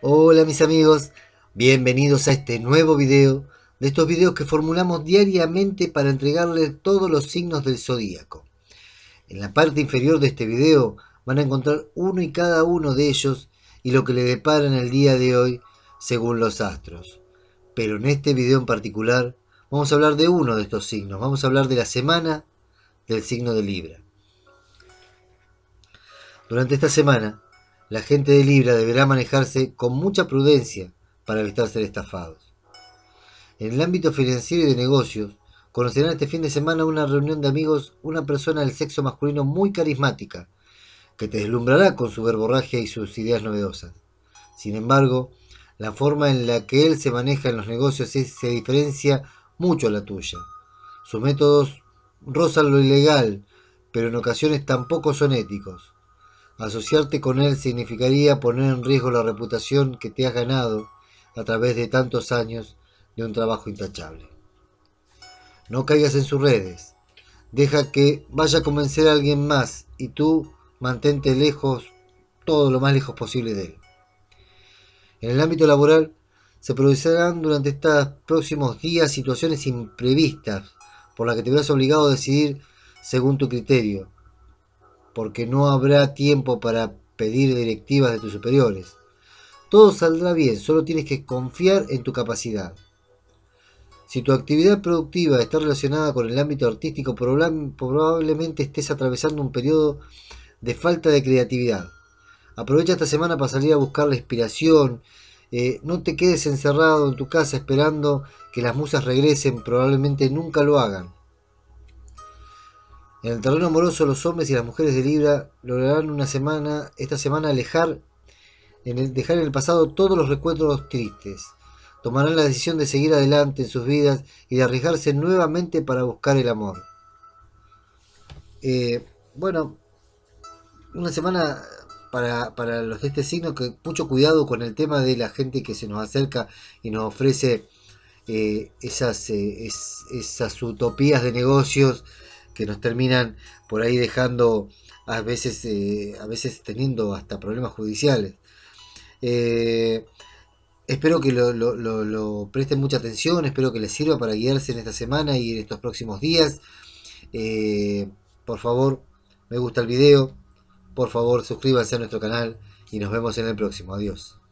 Hola mis amigos, bienvenidos a este nuevo video de estos videos que formulamos diariamente para entregarles todos los signos del zodíaco. En la parte inferior de este video van a encontrar uno y cada uno de ellos y lo que le en el día de hoy según los astros. Pero en este video en particular vamos a hablar de uno de estos signos, vamos a hablar de la semana del signo de Libra. Durante esta semana la gente de Libra deberá manejarse con mucha prudencia para evitar ser estafados. En el ámbito financiero y de negocios, conocerán este fin de semana una reunión de amigos una persona del sexo masculino muy carismática, que te deslumbrará con su verborragia y sus ideas novedosas. Sin embargo, la forma en la que él se maneja en los negocios se diferencia mucho a la tuya. Sus métodos rozan lo ilegal, pero en ocasiones tampoco son éticos. Asociarte con él significaría poner en riesgo la reputación que te has ganado a través de tantos años de un trabajo intachable. No caigas en sus redes. Deja que vaya a convencer a alguien más y tú mantente lejos, todo lo más lejos posible de él. En el ámbito laboral se producirán durante estos próximos días situaciones imprevistas por las que te verás obligado a decidir según tu criterio porque no habrá tiempo para pedir directivas de tus superiores. Todo saldrá bien, solo tienes que confiar en tu capacidad. Si tu actividad productiva está relacionada con el ámbito artístico, probablemente estés atravesando un periodo de falta de creatividad. Aprovecha esta semana para salir a buscar la inspiración. Eh, no te quedes encerrado en tu casa esperando que las musas regresen, probablemente nunca lo hagan. En el terreno amoroso, los hombres y las mujeres de Libra lograrán una semana, esta semana alejar, en el, dejar en el pasado todos los recuerdos tristes. Tomarán la decisión de seguir adelante en sus vidas y de arriesgarse nuevamente para buscar el amor. Eh, bueno, una semana para, los de este signo que mucho cuidado con el tema de la gente que se nos acerca y nos ofrece eh, esas, eh, esas utopías de negocios que nos terminan por ahí dejando a veces, eh, a veces teniendo hasta problemas judiciales. Eh, espero que lo, presten mucha atención, espero que les sirva para guiarse en esta semana y en estos próximos días. Eh, por favor, me gusta el video, por favor suscríbanse a nuestro canal y nos vemos en el próximo. Adiós.